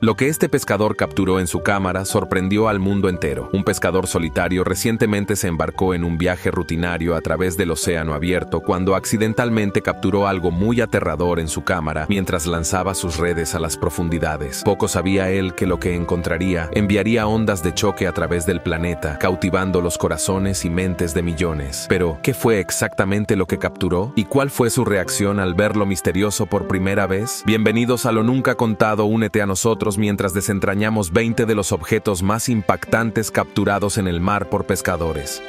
Lo que este pescador capturó en su cámara sorprendió al mundo entero. Un pescador solitario recientemente se embarcó en un viaje rutinario a través del océano abierto cuando accidentalmente capturó algo muy aterrador en su cámara mientras lanzaba sus redes a las profundidades. Poco sabía él que lo que encontraría enviaría ondas de choque a través del planeta, cautivando los corazones y mentes de millones. Pero, ¿qué fue exactamente lo que capturó? ¿Y cuál fue su reacción al ver lo misterioso por primera vez? Bienvenidos a lo nunca contado, únete a nosotros mientras desentrañamos 20 de los objetos más impactantes capturados en el mar por pescadores.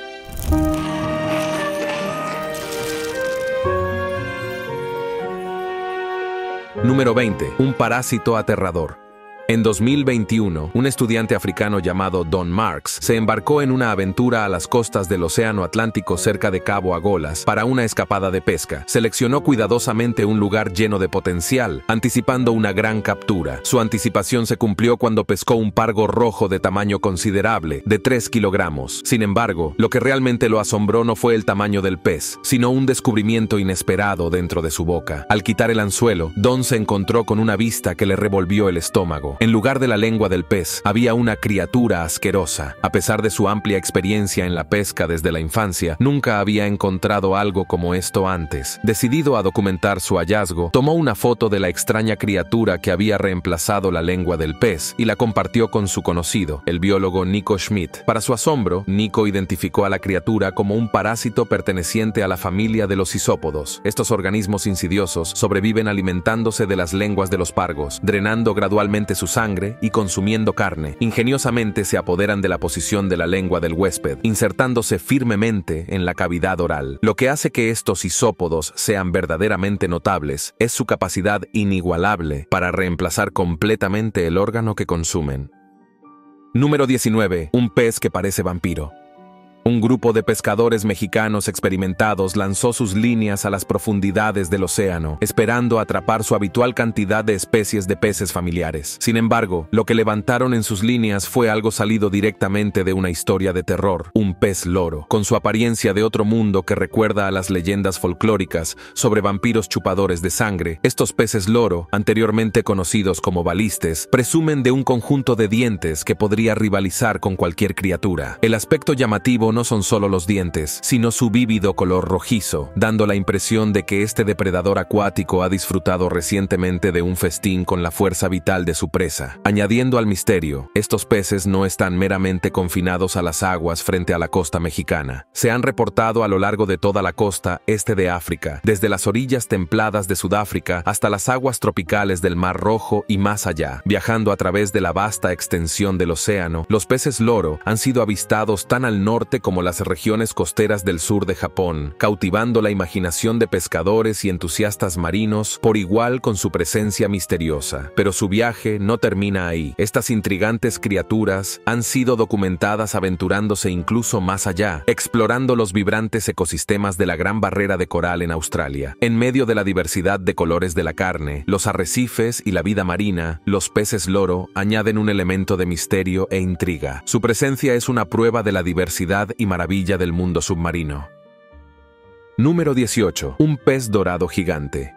Número 20. Un parásito aterrador. En 2021, un estudiante africano llamado Don Marks se embarcó en una aventura a las costas del Océano Atlántico cerca de Cabo Agolas para una escapada de pesca. Seleccionó cuidadosamente un lugar lleno de potencial, anticipando una gran captura. Su anticipación se cumplió cuando pescó un pargo rojo de tamaño considerable, de 3 kilogramos. Sin embargo, lo que realmente lo asombró no fue el tamaño del pez, sino un descubrimiento inesperado dentro de su boca. Al quitar el anzuelo, Don se encontró con una vista que le revolvió el estómago. En lugar de la lengua del pez, había una criatura asquerosa. A pesar de su amplia experiencia en la pesca desde la infancia, nunca había encontrado algo como esto antes. Decidido a documentar su hallazgo, tomó una foto de la extraña criatura que había reemplazado la lengua del pez y la compartió con su conocido, el biólogo Nico Schmidt. Para su asombro, Nico identificó a la criatura como un parásito perteneciente a la familia de los isópodos. Estos organismos insidiosos sobreviven alimentándose de las lenguas de los pargos, drenando gradualmente su sangre y consumiendo carne, ingeniosamente se apoderan de la posición de la lengua del huésped, insertándose firmemente en la cavidad oral. Lo que hace que estos isópodos sean verdaderamente notables es su capacidad inigualable para reemplazar completamente el órgano que consumen. Número 19. Un pez que parece vampiro. Un grupo de pescadores mexicanos experimentados lanzó sus líneas a las profundidades del océano, esperando atrapar su habitual cantidad de especies de peces familiares. Sin embargo, lo que levantaron en sus líneas fue algo salido directamente de una historia de terror, un pez loro, con su apariencia de otro mundo que recuerda a las leyendas folclóricas sobre vampiros chupadores de sangre. Estos peces loro, anteriormente conocidos como balistes, presumen de un conjunto de dientes que podría rivalizar con cualquier criatura. El aspecto llamativo no son solo los dientes, sino su vívido color rojizo, dando la impresión de que este depredador acuático ha disfrutado recientemente de un festín con la fuerza vital de su presa. Añadiendo al misterio, estos peces no están meramente confinados a las aguas frente a la costa mexicana. Se han reportado a lo largo de toda la costa este de África, desde las orillas templadas de Sudáfrica hasta las aguas tropicales del Mar Rojo y más allá. Viajando a través de la vasta extensión del océano, los peces loro han sido avistados tan al norte como las regiones costeras del sur de Japón, cautivando la imaginación de pescadores y entusiastas marinos por igual con su presencia misteriosa. Pero su viaje no termina ahí. Estas intrigantes criaturas han sido documentadas aventurándose incluso más allá, explorando los vibrantes ecosistemas de la gran barrera de coral en Australia. En medio de la diversidad de colores de la carne, los arrecifes y la vida marina, los peces loro añaden un elemento de misterio e intriga. Su presencia es una prueba de la diversidad y maravilla del mundo submarino. Número 18. Un pez dorado gigante.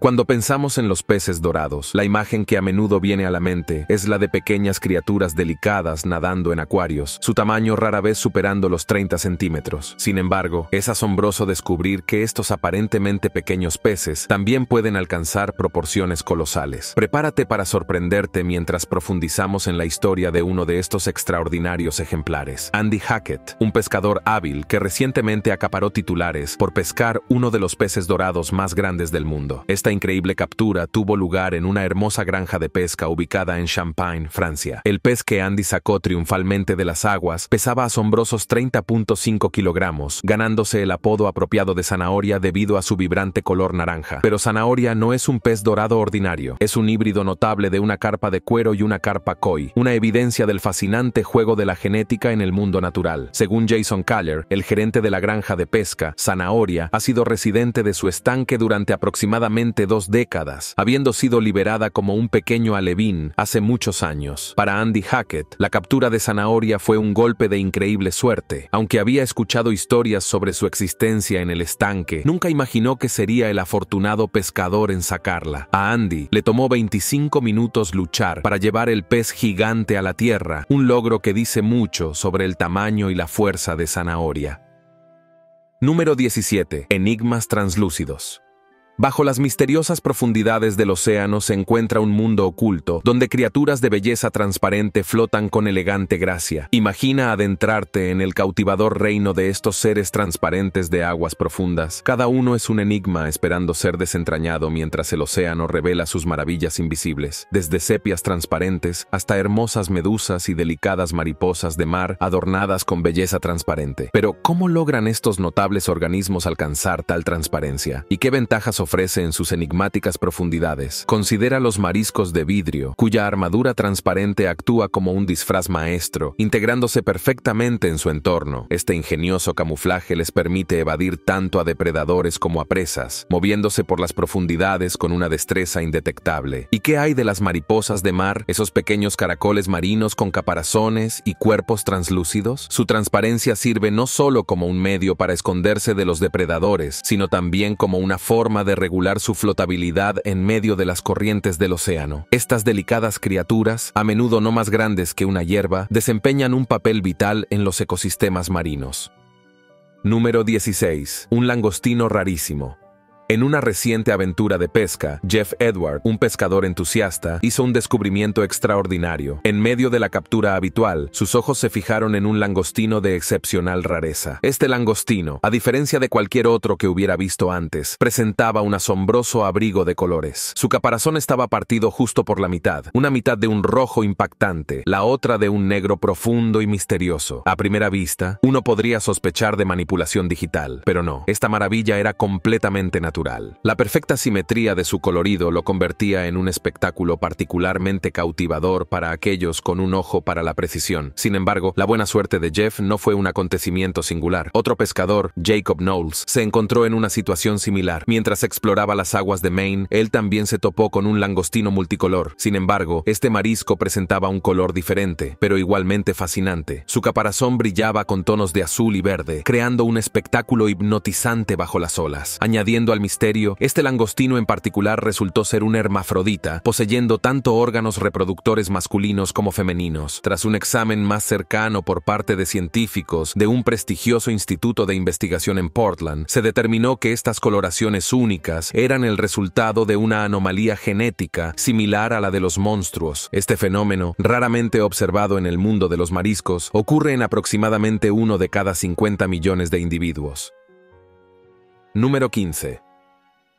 Cuando pensamos en los peces dorados, la imagen que a menudo viene a la mente es la de pequeñas criaturas delicadas nadando en acuarios, su tamaño rara vez superando los 30 centímetros. Sin embargo, es asombroso descubrir que estos aparentemente pequeños peces también pueden alcanzar proporciones colosales. Prepárate para sorprenderte mientras profundizamos en la historia de uno de estos extraordinarios ejemplares, Andy Hackett, un pescador hábil que recientemente acaparó titulares por pescar uno de los peces dorados más grandes del mundo increíble captura tuvo lugar en una hermosa granja de pesca ubicada en Champagne, Francia. El pez que Andy sacó triunfalmente de las aguas pesaba asombrosos 30.5 kilogramos, ganándose el apodo apropiado de zanahoria debido a su vibrante color naranja. Pero zanahoria no es un pez dorado ordinario, es un híbrido notable de una carpa de cuero y una carpa koi, una evidencia del fascinante juego de la genética en el mundo natural. Según Jason Keller, el gerente de la granja de pesca, zanahoria ha sido residente de su estanque durante aproximadamente dos décadas, habiendo sido liberada como un pequeño alevín hace muchos años. Para Andy Hackett, la captura de Zanahoria fue un golpe de increíble suerte. Aunque había escuchado historias sobre su existencia en el estanque, nunca imaginó que sería el afortunado pescador en sacarla. A Andy le tomó 25 minutos luchar para llevar el pez gigante a la tierra, un logro que dice mucho sobre el tamaño y la fuerza de Zanahoria. Número 17. Enigmas translúcidos. Bajo las misteriosas profundidades del océano se encuentra un mundo oculto, donde criaturas de belleza transparente flotan con elegante gracia. Imagina adentrarte en el cautivador reino de estos seres transparentes de aguas profundas. Cada uno es un enigma esperando ser desentrañado mientras el océano revela sus maravillas invisibles, desde sepias transparentes hasta hermosas medusas y delicadas mariposas de mar adornadas con belleza transparente. Pero, ¿cómo logran estos notables organismos alcanzar tal transparencia? ¿Y qué ventajas ofrece en sus enigmáticas profundidades. Considera los mariscos de vidrio, cuya armadura transparente actúa como un disfraz maestro, integrándose perfectamente en su entorno. Este ingenioso camuflaje les permite evadir tanto a depredadores como a presas, moviéndose por las profundidades con una destreza indetectable. ¿Y qué hay de las mariposas de mar, esos pequeños caracoles marinos con caparazones y cuerpos translúcidos? Su transparencia sirve no solo como un medio para esconderse de los depredadores, sino también como una forma de regular su flotabilidad en medio de las corrientes del océano. Estas delicadas criaturas, a menudo no más grandes que una hierba, desempeñan un papel vital en los ecosistemas marinos. Número 16. Un langostino rarísimo. En una reciente aventura de pesca, Jeff Edward, un pescador entusiasta, hizo un descubrimiento extraordinario. En medio de la captura habitual, sus ojos se fijaron en un langostino de excepcional rareza. Este langostino, a diferencia de cualquier otro que hubiera visto antes, presentaba un asombroso abrigo de colores. Su caparazón estaba partido justo por la mitad, una mitad de un rojo impactante, la otra de un negro profundo y misterioso. A primera vista, uno podría sospechar de manipulación digital, pero no, esta maravilla era completamente natural. La perfecta simetría de su colorido lo convertía en un espectáculo particularmente cautivador para aquellos con un ojo para la precisión. Sin embargo, la buena suerte de Jeff no fue un acontecimiento singular. Otro pescador, Jacob Knowles, se encontró en una situación similar. Mientras exploraba las aguas de Maine, él también se topó con un langostino multicolor. Sin embargo, este marisco presentaba un color diferente, pero igualmente fascinante. Su caparazón brillaba con tonos de azul y verde, creando un espectáculo hipnotizante bajo las olas, añadiendo al misterio, este langostino en particular resultó ser un hermafrodita, poseyendo tanto órganos reproductores masculinos como femeninos. Tras un examen más cercano por parte de científicos de un prestigioso instituto de investigación en Portland, se determinó que estas coloraciones únicas eran el resultado de una anomalía genética similar a la de los monstruos. Este fenómeno, raramente observado en el mundo de los mariscos, ocurre en aproximadamente uno de cada 50 millones de individuos. Número 15.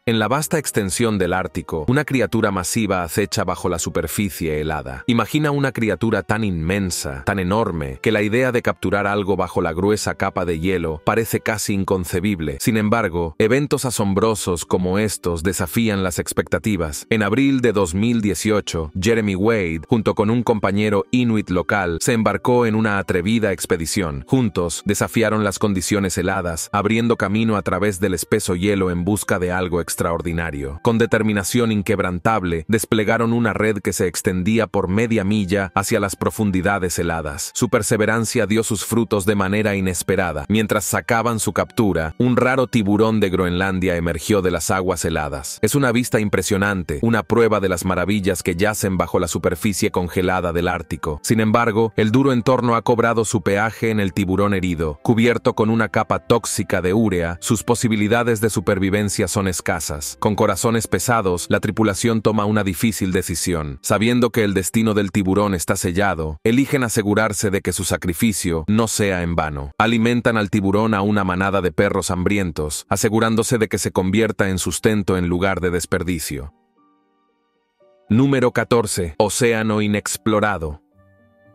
En la vasta extensión del Ártico, una criatura masiva acecha bajo la superficie helada. Imagina una criatura tan inmensa, tan enorme, que la idea de capturar algo bajo la gruesa capa de hielo parece casi inconcebible. Sin embargo, eventos asombrosos como estos desafían las expectativas. En abril de 2018, Jeremy Wade, junto con un compañero inuit local, se embarcó en una atrevida expedición. Juntos, desafiaron las condiciones heladas, abriendo camino a través del espeso hielo en busca de algo extraño extraordinario. Con determinación inquebrantable, desplegaron una red que se extendía por media milla hacia las profundidades heladas. Su perseverancia dio sus frutos de manera inesperada. Mientras sacaban su captura, un raro tiburón de Groenlandia emergió de las aguas heladas. Es una vista impresionante, una prueba de las maravillas que yacen bajo la superficie congelada del Ártico. Sin embargo, el duro entorno ha cobrado su peaje en el tiburón herido. Cubierto con una capa tóxica de urea, sus posibilidades de supervivencia son escasas. Con corazones pesados, la tripulación toma una difícil decisión. Sabiendo que el destino del tiburón está sellado, eligen asegurarse de que su sacrificio no sea en vano. Alimentan al tiburón a una manada de perros hambrientos, asegurándose de que se convierta en sustento en lugar de desperdicio. Número 14. Océano inexplorado.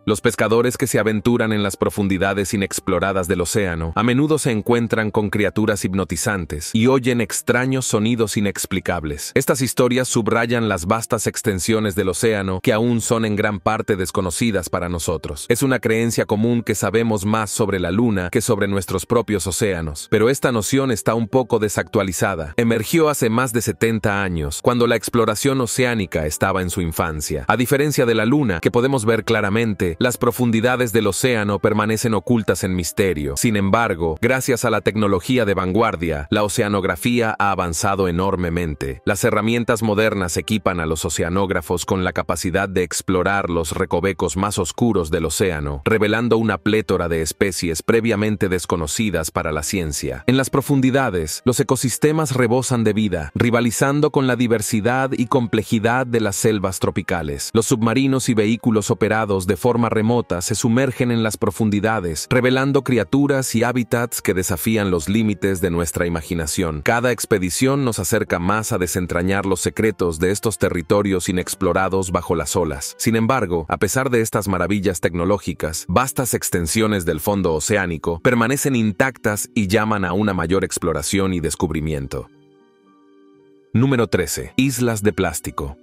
Los pescadores que se aventuran en las profundidades inexploradas del océano a menudo se encuentran con criaturas hipnotizantes y oyen extraños sonidos inexplicables. Estas historias subrayan las vastas extensiones del océano que aún son en gran parte desconocidas para nosotros. Es una creencia común que sabemos más sobre la luna que sobre nuestros propios océanos, pero esta noción está un poco desactualizada. Emergió hace más de 70 años, cuando la exploración oceánica estaba en su infancia. A diferencia de la luna, que podemos ver claramente, las profundidades del océano permanecen ocultas en misterio. Sin embargo, gracias a la tecnología de vanguardia, la oceanografía ha avanzado enormemente. Las herramientas modernas equipan a los oceanógrafos con la capacidad de explorar los recovecos más oscuros del océano, revelando una plétora de especies previamente desconocidas para la ciencia. En las profundidades, los ecosistemas rebosan de vida, rivalizando con la diversidad y complejidad de las selvas tropicales. Los submarinos y vehículos operados de forma remota se sumergen en las profundidades, revelando criaturas y hábitats que desafían los límites de nuestra imaginación. Cada expedición nos acerca más a desentrañar los secretos de estos territorios inexplorados bajo las olas. Sin embargo, a pesar de estas maravillas tecnológicas, vastas extensiones del fondo oceánico permanecen intactas y llaman a una mayor exploración y descubrimiento. Número 13. Islas de plástico.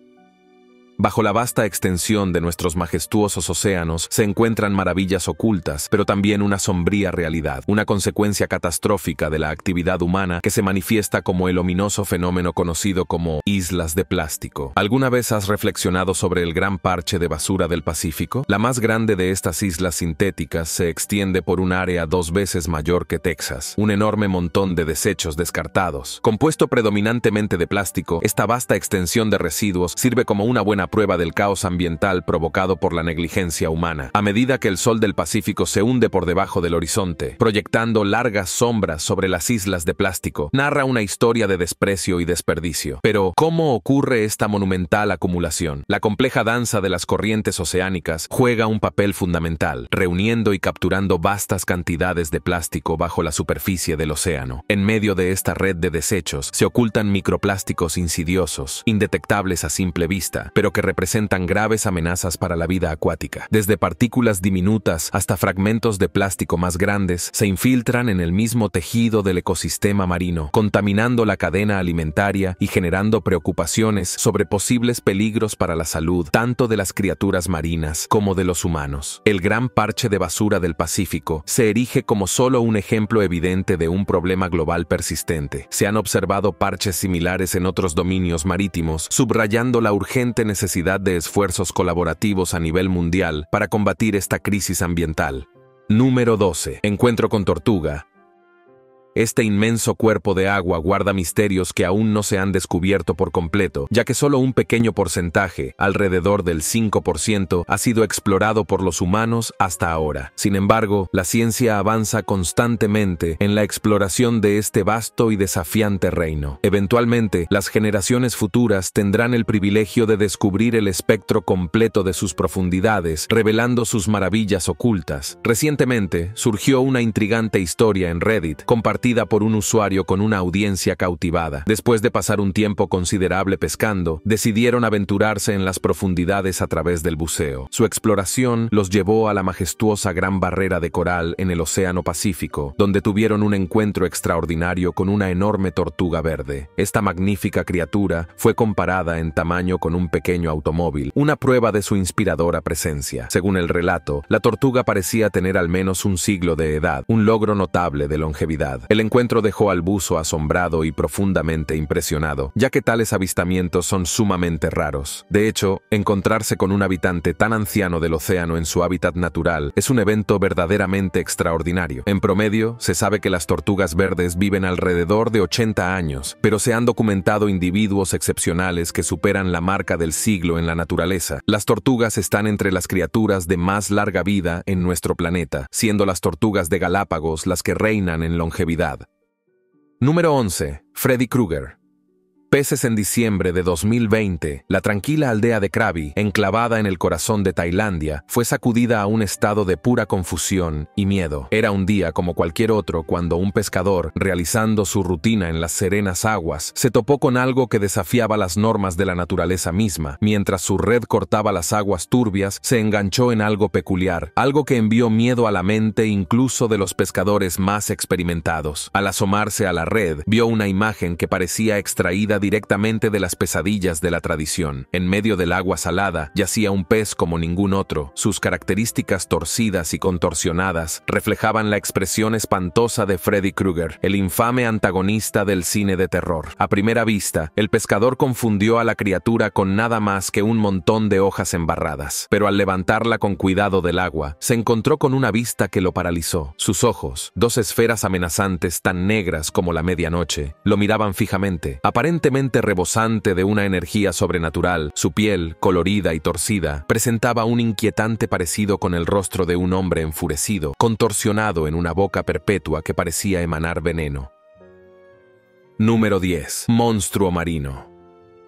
Bajo la vasta extensión de nuestros majestuosos océanos se encuentran maravillas ocultas, pero también una sombría realidad, una consecuencia catastrófica de la actividad humana que se manifiesta como el ominoso fenómeno conocido como islas de plástico. ¿Alguna vez has reflexionado sobre el gran parche de basura del Pacífico? La más grande de estas islas sintéticas se extiende por un área dos veces mayor que Texas, un enorme montón de desechos descartados. Compuesto predominantemente de plástico, esta vasta extensión de residuos sirve como una buena prueba del caos ambiental provocado por la negligencia humana, a medida que el sol del Pacífico se hunde por debajo del horizonte, proyectando largas sombras sobre las islas de plástico, narra una historia de desprecio y desperdicio. Pero, ¿cómo ocurre esta monumental acumulación? La compleja danza de las corrientes oceánicas juega un papel fundamental, reuniendo y capturando vastas cantidades de plástico bajo la superficie del océano. En medio de esta red de desechos se ocultan microplásticos insidiosos, indetectables a simple vista, pero que representan graves amenazas para la vida acuática. Desde partículas diminutas hasta fragmentos de plástico más grandes, se infiltran en el mismo tejido del ecosistema marino, contaminando la cadena alimentaria y generando preocupaciones sobre posibles peligros para la salud, tanto de las criaturas marinas como de los humanos. El gran parche de basura del Pacífico se erige como solo un ejemplo evidente de un problema global persistente. Se han observado parches similares en otros dominios marítimos, subrayando la urgente necesidad necesidad de esfuerzos colaborativos a nivel mundial para combatir esta crisis ambiental. Número 12. Encuentro con Tortuga, este inmenso cuerpo de agua guarda misterios que aún no se han descubierto por completo, ya que solo un pequeño porcentaje, alrededor del 5%, ha sido explorado por los humanos hasta ahora. Sin embargo, la ciencia avanza constantemente en la exploración de este vasto y desafiante reino. Eventualmente, las generaciones futuras tendrán el privilegio de descubrir el espectro completo de sus profundidades, revelando sus maravillas ocultas. Recientemente, surgió una intrigante historia en Reddit, por un usuario con una audiencia cautivada. Después de pasar un tiempo considerable pescando, decidieron aventurarse en las profundidades a través del buceo. Su exploración los llevó a la majestuosa Gran Barrera de Coral en el Océano Pacífico, donde tuvieron un encuentro extraordinario con una enorme tortuga verde. Esta magnífica criatura fue comparada en tamaño con un pequeño automóvil, una prueba de su inspiradora presencia. Según el relato, la tortuga parecía tener al menos un siglo de edad, un logro notable de longevidad. El encuentro dejó al buzo asombrado y profundamente impresionado, ya que tales avistamientos son sumamente raros. De hecho, encontrarse con un habitante tan anciano del océano en su hábitat natural es un evento verdaderamente extraordinario. En promedio, se sabe que las tortugas verdes viven alrededor de 80 años, pero se han documentado individuos excepcionales que superan la marca del siglo en la naturaleza. Las tortugas están entre las criaturas de más larga vida en nuestro planeta, siendo las tortugas de Galápagos las que reinan en longevidad Número 11. Freddy Krueger. Peces en diciembre de 2020, la tranquila aldea de Krabi, enclavada en el corazón de Tailandia, fue sacudida a un estado de pura confusión y miedo. Era un día como cualquier otro cuando un pescador, realizando su rutina en las serenas aguas, se topó con algo que desafiaba las normas de la naturaleza misma. Mientras su red cortaba las aguas turbias, se enganchó en algo peculiar, algo que envió miedo a la mente incluso de los pescadores más experimentados. Al asomarse a la red, vio una imagen que parecía extraída directamente de las pesadillas de la tradición. En medio del agua salada yacía un pez como ningún otro. Sus características torcidas y contorsionadas reflejaban la expresión espantosa de Freddy Krueger, el infame antagonista del cine de terror. A primera vista, el pescador confundió a la criatura con nada más que un montón de hojas embarradas, pero al levantarla con cuidado del agua, se encontró con una vista que lo paralizó. Sus ojos, dos esferas amenazantes tan negras como la medianoche, lo miraban fijamente. Aparentemente rebosante de una energía sobrenatural, su piel, colorida y torcida, presentaba un inquietante parecido con el rostro de un hombre enfurecido, contorsionado en una boca perpetua que parecía emanar veneno. Número 10. Monstruo marino.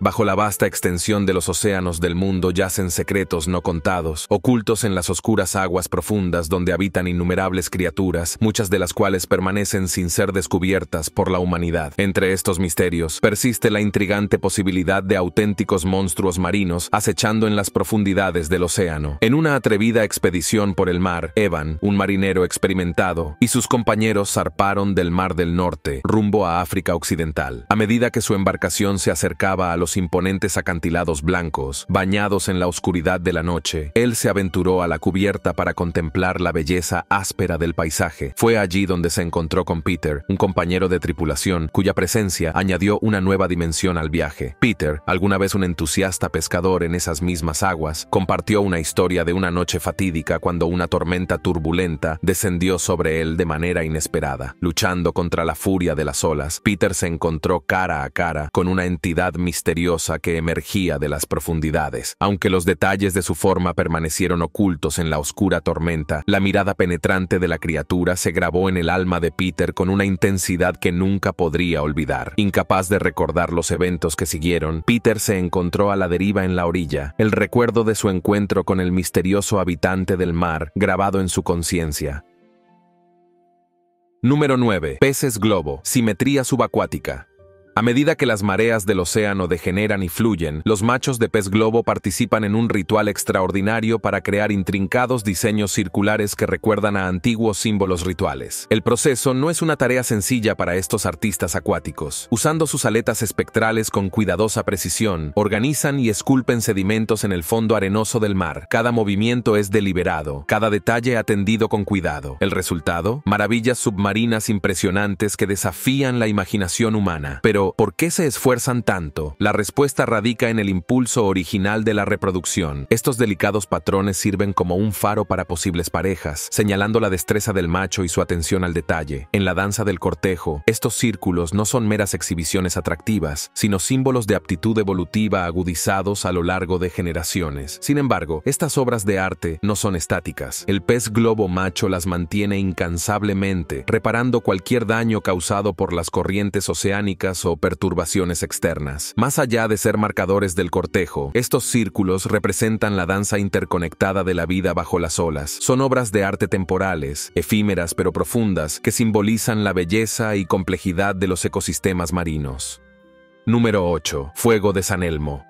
Bajo la vasta extensión de los océanos del mundo yacen secretos no contados, ocultos en las oscuras aguas profundas donde habitan innumerables criaturas, muchas de las cuales permanecen sin ser descubiertas por la humanidad. Entre estos misterios persiste la intrigante posibilidad de auténticos monstruos marinos acechando en las profundidades del océano. En una atrevida expedición por el mar, Evan, un marinero experimentado, y sus compañeros zarparon del Mar del Norte, rumbo a África Occidental. A medida que su embarcación se acercaba a los imponentes acantilados blancos, bañados en la oscuridad de la noche, él se aventuró a la cubierta para contemplar la belleza áspera del paisaje. Fue allí donde se encontró con Peter, un compañero de tripulación, cuya presencia añadió una nueva dimensión al viaje. Peter, alguna vez un entusiasta pescador en esas mismas aguas, compartió una historia de una noche fatídica cuando una tormenta turbulenta descendió sobre él de manera inesperada. Luchando contra la furia de las olas, Peter se encontró cara a cara con una entidad misteriosa que emergía de las profundidades. Aunque los detalles de su forma permanecieron ocultos en la oscura tormenta, la mirada penetrante de la criatura se grabó en el alma de Peter con una intensidad que nunca podría olvidar. Incapaz de recordar los eventos que siguieron, Peter se encontró a la deriva en la orilla, el recuerdo de su encuentro con el misterioso habitante del mar grabado en su conciencia. Número 9. Peces globo. Simetría subacuática. A medida que las mareas del océano degeneran y fluyen, los machos de pez globo participan en un ritual extraordinario para crear intrincados diseños circulares que recuerdan a antiguos símbolos rituales. El proceso no es una tarea sencilla para estos artistas acuáticos. Usando sus aletas espectrales con cuidadosa precisión, organizan y esculpen sedimentos en el fondo arenoso del mar. Cada movimiento es deliberado, cada detalle atendido con cuidado. El resultado, maravillas submarinas impresionantes que desafían la imaginación humana. Pero ¿por qué se esfuerzan tanto? La respuesta radica en el impulso original de la reproducción. Estos delicados patrones sirven como un faro para posibles parejas, señalando la destreza del macho y su atención al detalle. En la danza del cortejo, estos círculos no son meras exhibiciones atractivas, sino símbolos de aptitud evolutiva agudizados a lo largo de generaciones. Sin embargo, estas obras de arte no son estáticas. El pez globo macho las mantiene incansablemente, reparando cualquier daño causado por las corrientes oceánicas o perturbaciones externas. Más allá de ser marcadores del cortejo, estos círculos representan la danza interconectada de la vida bajo las olas. Son obras de arte temporales, efímeras pero profundas, que simbolizan la belleza y complejidad de los ecosistemas marinos. Número 8. Fuego de San Elmo.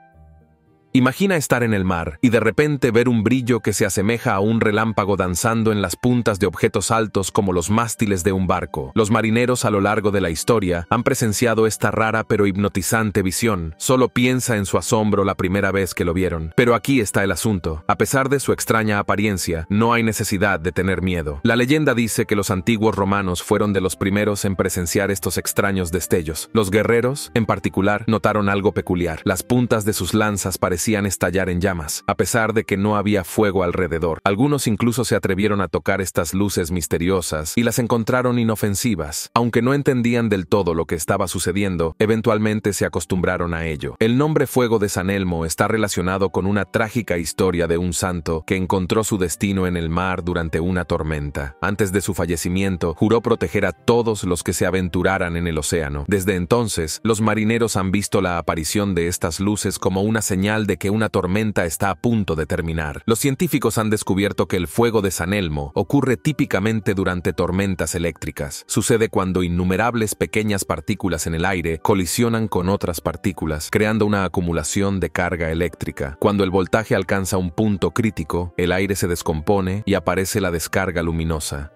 Imagina estar en el mar y de repente ver un brillo que se asemeja a un relámpago danzando en las puntas de objetos altos como los mástiles de un barco. Los marineros a lo largo de la historia han presenciado esta rara pero hipnotizante visión. Solo piensa en su asombro la primera vez que lo vieron. Pero aquí está el asunto. A pesar de su extraña apariencia, no hay necesidad de tener miedo. La leyenda dice que los antiguos romanos fueron de los primeros en presenciar estos extraños destellos. Los guerreros, en particular, notaron algo peculiar. Las puntas de sus lanzas parecían parecían estallar en llamas, a pesar de que no había fuego alrededor. Algunos incluso se atrevieron a tocar estas luces misteriosas y las encontraron inofensivas. Aunque no entendían del todo lo que estaba sucediendo, eventualmente se acostumbraron a ello. El nombre Fuego de San Elmo está relacionado con una trágica historia de un santo que encontró su destino en el mar durante una tormenta. Antes de su fallecimiento, juró proteger a todos los que se aventuraran en el océano. Desde entonces, los marineros han visto la aparición de estas luces como una señal de que una tormenta está a punto de terminar. Los científicos han descubierto que el fuego de San Elmo ocurre típicamente durante tormentas eléctricas. Sucede cuando innumerables pequeñas partículas en el aire colisionan con otras partículas, creando una acumulación de carga eléctrica. Cuando el voltaje alcanza un punto crítico, el aire se descompone y aparece la descarga luminosa.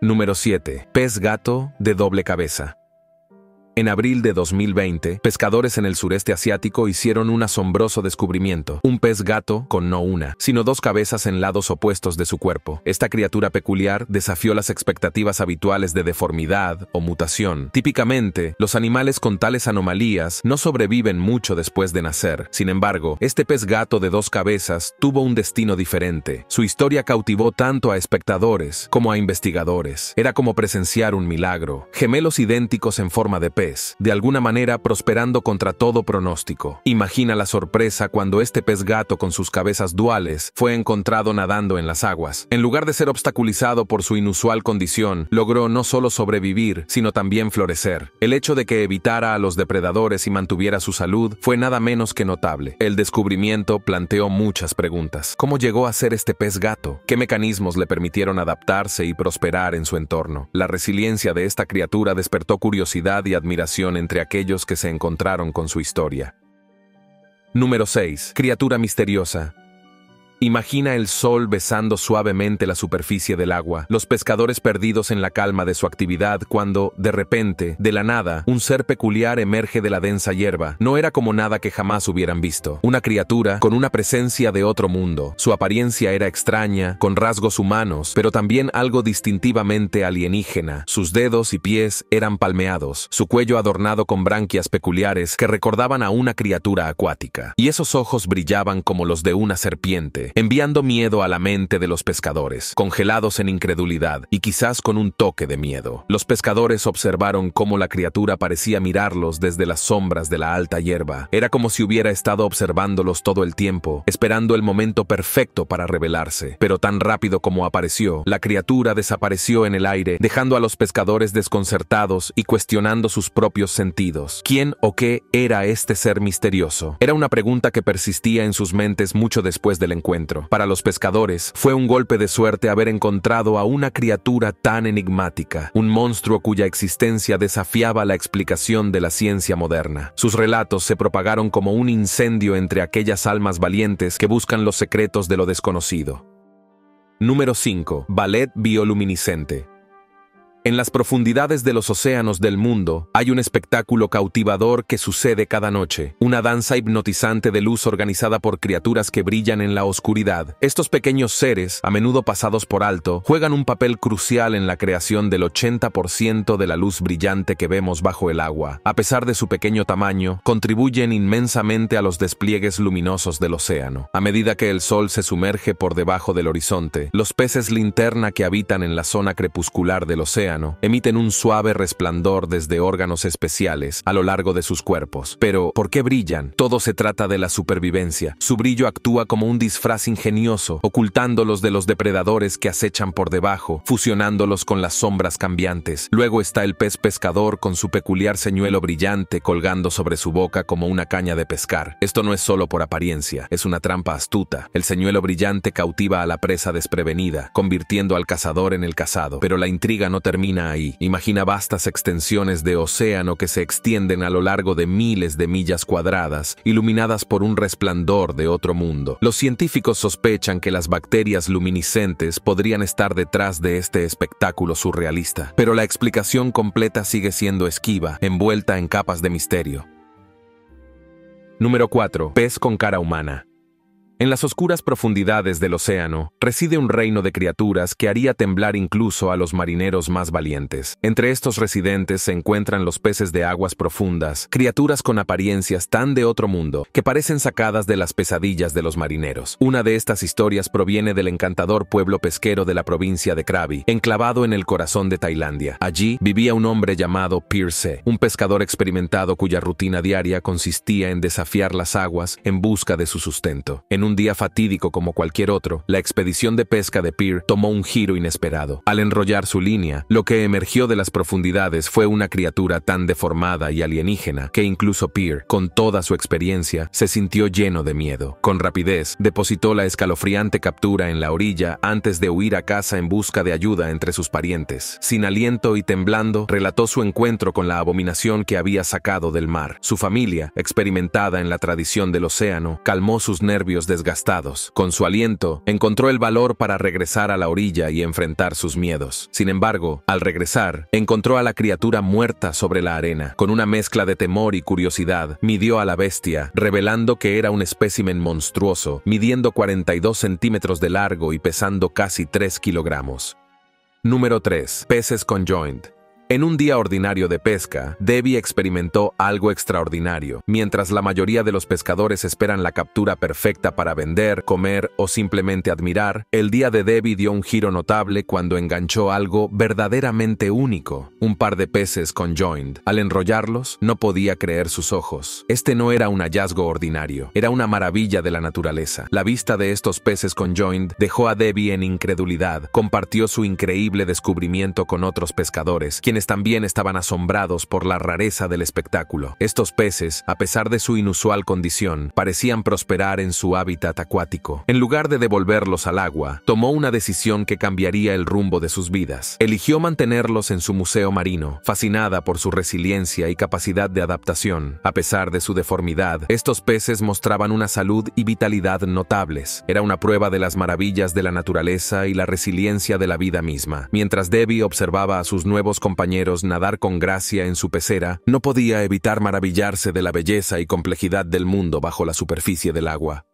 Número 7. Pez gato de doble cabeza. En abril de 2020, pescadores en el sureste asiático hicieron un asombroso descubrimiento, un pez gato con no una, sino dos cabezas en lados opuestos de su cuerpo. Esta criatura peculiar desafió las expectativas habituales de deformidad o mutación. Típicamente, los animales con tales anomalías no sobreviven mucho después de nacer. Sin embargo, este pez gato de dos cabezas tuvo un destino diferente. Su historia cautivó tanto a espectadores como a investigadores. Era como presenciar un milagro. Gemelos idénticos en forma de pez de alguna manera prosperando contra todo pronóstico. Imagina la sorpresa cuando este pez gato con sus cabezas duales fue encontrado nadando en las aguas. En lugar de ser obstaculizado por su inusual condición, logró no solo sobrevivir, sino también florecer. El hecho de que evitara a los depredadores y mantuviera su salud fue nada menos que notable. El descubrimiento planteó muchas preguntas. ¿Cómo llegó a ser este pez gato? ¿Qué mecanismos le permitieron adaptarse y prosperar en su entorno? La resiliencia de esta criatura despertó curiosidad y admiración entre aquellos que se encontraron con su historia. Número 6. Criatura misteriosa. Imagina el sol besando suavemente la superficie del agua, los pescadores perdidos en la calma de su actividad cuando, de repente, de la nada, un ser peculiar emerge de la densa hierba. No era como nada que jamás hubieran visto. Una criatura con una presencia de otro mundo. Su apariencia era extraña, con rasgos humanos, pero también algo distintivamente alienígena. Sus dedos y pies eran palmeados, su cuello adornado con branquias peculiares que recordaban a una criatura acuática. Y esos ojos brillaban como los de una serpiente enviando miedo a la mente de los pescadores, congelados en incredulidad y quizás con un toque de miedo. Los pescadores observaron cómo la criatura parecía mirarlos desde las sombras de la alta hierba. Era como si hubiera estado observándolos todo el tiempo, esperando el momento perfecto para revelarse. Pero tan rápido como apareció, la criatura desapareció en el aire, dejando a los pescadores desconcertados y cuestionando sus propios sentidos. ¿Quién o qué era este ser misterioso? Era una pregunta que persistía en sus mentes mucho después del encuentro. Para los pescadores, fue un golpe de suerte haber encontrado a una criatura tan enigmática, un monstruo cuya existencia desafiaba la explicación de la ciencia moderna. Sus relatos se propagaron como un incendio entre aquellas almas valientes que buscan los secretos de lo desconocido. Número 5. Ballet bioluminiscente. En las profundidades de los océanos del mundo hay un espectáculo cautivador que sucede cada noche, una danza hipnotizante de luz organizada por criaturas que brillan en la oscuridad. Estos pequeños seres, a menudo pasados por alto, juegan un papel crucial en la creación del 80% de la luz brillante que vemos bajo el agua. A pesar de su pequeño tamaño, contribuyen inmensamente a los despliegues luminosos del océano. A medida que el sol se sumerge por debajo del horizonte, los peces linterna que habitan en la zona crepuscular del océano emiten un suave resplandor desde órganos especiales a lo largo de sus cuerpos. Pero, ¿por qué brillan? Todo se trata de la supervivencia. Su brillo actúa como un disfraz ingenioso, ocultándolos de los depredadores que acechan por debajo, fusionándolos con las sombras cambiantes. Luego está el pez pescador con su peculiar señuelo brillante colgando sobre su boca como una caña de pescar. Esto no es solo por apariencia, es una trampa astuta. El señuelo brillante cautiva a la presa desprevenida, convirtiendo al cazador en el cazado. Pero la intriga no termina ahí. Imagina vastas extensiones de océano que se extienden a lo largo de miles de millas cuadradas, iluminadas por un resplandor de otro mundo. Los científicos sospechan que las bacterias luminiscentes podrían estar detrás de este espectáculo surrealista, pero la explicación completa sigue siendo esquiva, envuelta en capas de misterio. Número 4. Pez con cara humana. En las oscuras profundidades del océano reside un reino de criaturas que haría temblar incluso a los marineros más valientes. Entre estos residentes se encuentran los peces de aguas profundas, criaturas con apariencias tan de otro mundo que parecen sacadas de las pesadillas de los marineros. Una de estas historias proviene del encantador pueblo pesquero de la provincia de Krabi, enclavado en el corazón de Tailandia. Allí vivía un hombre llamado Pierce, un pescador experimentado cuya rutina diaria consistía en desafiar las aguas en busca de su sustento un día fatídico como cualquier otro, la expedición de pesca de Peer tomó un giro inesperado. Al enrollar su línea, lo que emergió de las profundidades fue una criatura tan deformada y alienígena que incluso Peer, con toda su experiencia, se sintió lleno de miedo. Con rapidez, depositó la escalofriante captura en la orilla antes de huir a casa en busca de ayuda entre sus parientes. Sin aliento y temblando, relató su encuentro con la abominación que había sacado del mar. Su familia, experimentada en la tradición del océano, calmó sus nervios de Gastados, Con su aliento, encontró el valor para regresar a la orilla y enfrentar sus miedos. Sin embargo, al regresar, encontró a la criatura muerta sobre la arena. Con una mezcla de temor y curiosidad, midió a la bestia, revelando que era un espécimen monstruoso, midiendo 42 centímetros de largo y pesando casi 3 kilogramos. Número 3. Peces Conjoined. En un día ordinario de pesca, Debbie experimentó algo extraordinario. Mientras la mayoría de los pescadores esperan la captura perfecta para vender, comer o simplemente admirar, el día de Debbie dio un giro notable cuando enganchó algo verdaderamente único, un par de peces conjoined. Al enrollarlos, no podía creer sus ojos. Este no era un hallazgo ordinario, era una maravilla de la naturaleza. La vista de estos peces conjoined dejó a Debbie en incredulidad. Compartió su increíble descubrimiento con otros pescadores, quienes también estaban asombrados por la rareza del espectáculo. Estos peces, a pesar de su inusual condición, parecían prosperar en su hábitat acuático. En lugar de devolverlos al agua, tomó una decisión que cambiaría el rumbo de sus vidas. Eligió mantenerlos en su museo marino, fascinada por su resiliencia y capacidad de adaptación. A pesar de su deformidad, estos peces mostraban una salud y vitalidad notables. Era una prueba de las maravillas de la naturaleza y la resiliencia de la vida misma. Mientras Debbie observaba a sus nuevos compañeros, nadar con gracia en su pecera, no podía evitar maravillarse de la belleza y complejidad del mundo bajo la superficie del agua.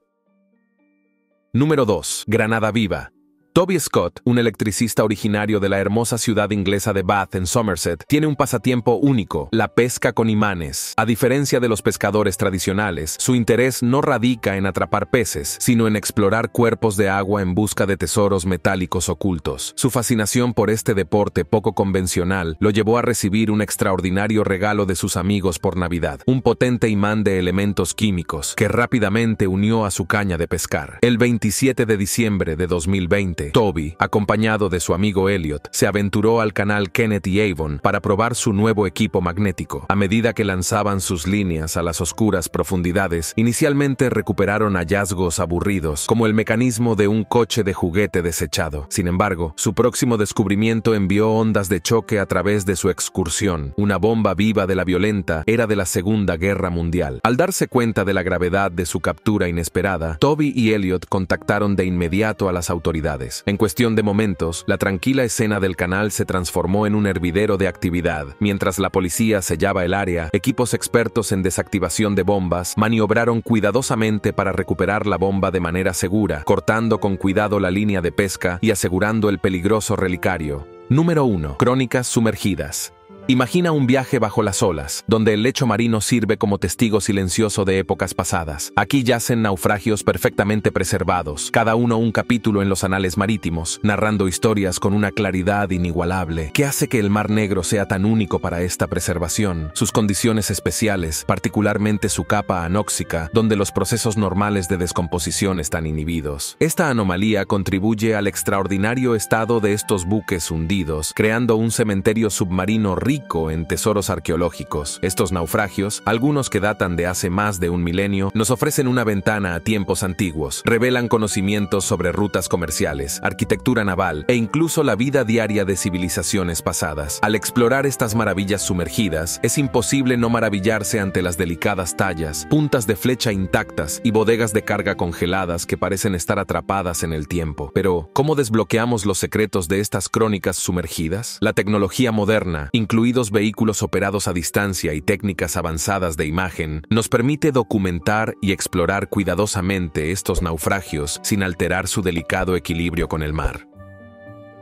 Número 2. Granada viva. Toby Scott, un electricista originario de la hermosa ciudad inglesa de Bath en Somerset, tiene un pasatiempo único, la pesca con imanes. A diferencia de los pescadores tradicionales, su interés no radica en atrapar peces, sino en explorar cuerpos de agua en busca de tesoros metálicos ocultos. Su fascinación por este deporte poco convencional lo llevó a recibir un extraordinario regalo de sus amigos por Navidad, un potente imán de elementos químicos que rápidamente unió a su caña de pescar. El 27 de diciembre de 2020, Toby, acompañado de su amigo Elliot, se aventuró al canal Kenneth y Avon para probar su nuevo equipo magnético. A medida que lanzaban sus líneas a las oscuras profundidades, inicialmente recuperaron hallazgos aburridos, como el mecanismo de un coche de juguete desechado. Sin embargo, su próximo descubrimiento envió ondas de choque a través de su excursión. Una bomba viva de la violenta era de la Segunda Guerra Mundial. Al darse cuenta de la gravedad de su captura inesperada, Toby y Elliot contactaron de inmediato a las autoridades. En cuestión de momentos, la tranquila escena del canal se transformó en un hervidero de actividad. Mientras la policía sellaba el área, equipos expertos en desactivación de bombas maniobraron cuidadosamente para recuperar la bomba de manera segura, cortando con cuidado la línea de pesca y asegurando el peligroso relicario. Número 1. Crónicas sumergidas. Imagina un viaje bajo las olas, donde el lecho marino sirve como testigo silencioso de épocas pasadas. Aquí yacen naufragios perfectamente preservados, cada uno un capítulo en los anales marítimos, narrando historias con una claridad inigualable, que hace que el Mar Negro sea tan único para esta preservación. Sus condiciones especiales, particularmente su capa anóxica, donde los procesos normales de descomposición están inhibidos. Esta anomalía contribuye al extraordinario estado de estos buques hundidos, creando un cementerio submarino rico en tesoros arqueológicos. Estos naufragios, algunos que datan de hace más de un milenio, nos ofrecen una ventana a tiempos antiguos, revelan conocimientos sobre rutas comerciales, arquitectura naval e incluso la vida diaria de civilizaciones pasadas. Al explorar estas maravillas sumergidas, es imposible no maravillarse ante las delicadas tallas, puntas de flecha intactas y bodegas de carga congeladas que parecen estar atrapadas en el tiempo. Pero, ¿cómo desbloqueamos los secretos de estas crónicas sumergidas? La tecnología moderna, incluida vehículos operados a distancia y técnicas avanzadas de imagen, nos permite documentar y explorar cuidadosamente estos naufragios sin alterar su delicado equilibrio con el mar.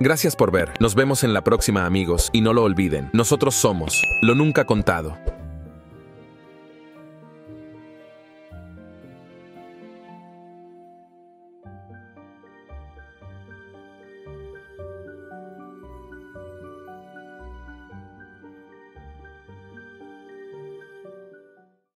Gracias por ver, nos vemos en la próxima amigos y no lo olviden, nosotros somos, lo nunca contado.